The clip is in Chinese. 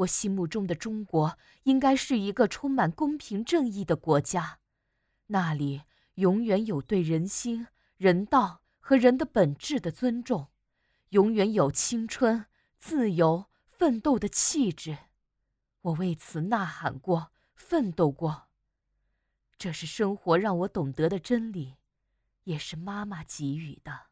我心目中的中国应该是一个充满公平正义的国家，那里永远有对人心、人道和人的本质的尊重，永远有青春、自由、奋斗的气质。我为此呐喊过，奋斗过。这是生活让我懂得的真理，也是妈妈给予的。